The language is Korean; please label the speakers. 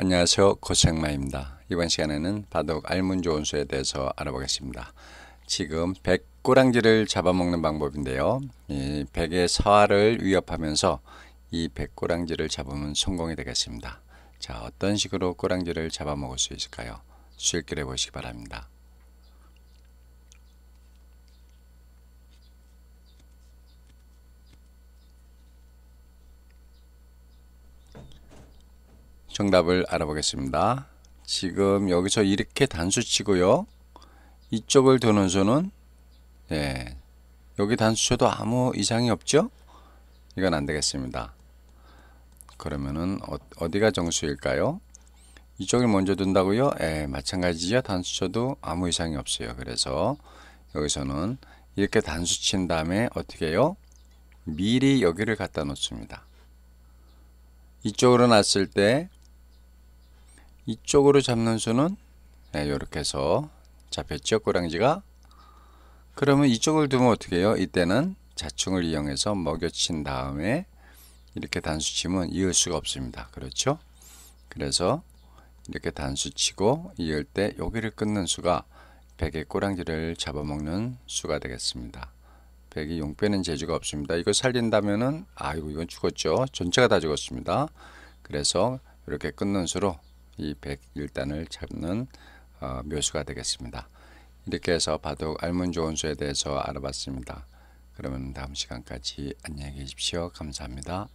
Speaker 1: 안녕하세요. 고생마입니다. 이번 시간에는 바둑 알문조 원수에 대해서 알아보겠습니다. 지금 백 꼬랑지를 잡아먹는 방법인데요. 이 백의 사활을 위협하면서 이 백 꼬랑지를 잡으면 성공이 되겠습니다. 자, 어떤 식으로 꼬랑지를 잡아먹을 수 있을까요? 실길해 보시기 바랍니다. 정답을 알아보겠습니다. 지금 여기서 이렇게 단수 치고요. 이쪽을 도는 수는 예, 여기 단수 쳐도 아무 이상이 없죠? 이건 안 되겠습니다. 그러면은 어, 디가 정수일까요? 이쪽을 먼저 둔다고요? 예, 마찬가지죠. 단수 쳐도 아무 이상이 없어요. 그래서 여기서는 이렇게 단수 친 다음에 어떻게 해요? 미리 여기를 갖다 놓습니다. 이쪽으로 놨을 때 이쪽으로 잡는 수는 네, 이렇게 해서 잡혔죠 꼬랑지가 그러면 이쪽을 두면 어떻게 해요 이때는 자충을 이용해서 먹여친 다음에 이렇게 단수치면 이을 수가 없습니다 그렇죠 그래서 이렇게 단수치고 이을 때 여기를 끊는 수가 백의 꼬랑지를 잡아먹는 수가 되겠습니다 백이 용 빼는 재주가 없습니다 이걸 살린다면은 아이고 이건 죽었죠 전체가 다 죽었습니다 그래서 이렇게 끊는 수로 이 101단을 잡는 어, 묘수가 되겠습니다. 이렇게 해서 바둑 알문 조원수에 대해서 알아봤습니다. 그러면 다음 시간까지 안녕히 계십시오. 감사합니다.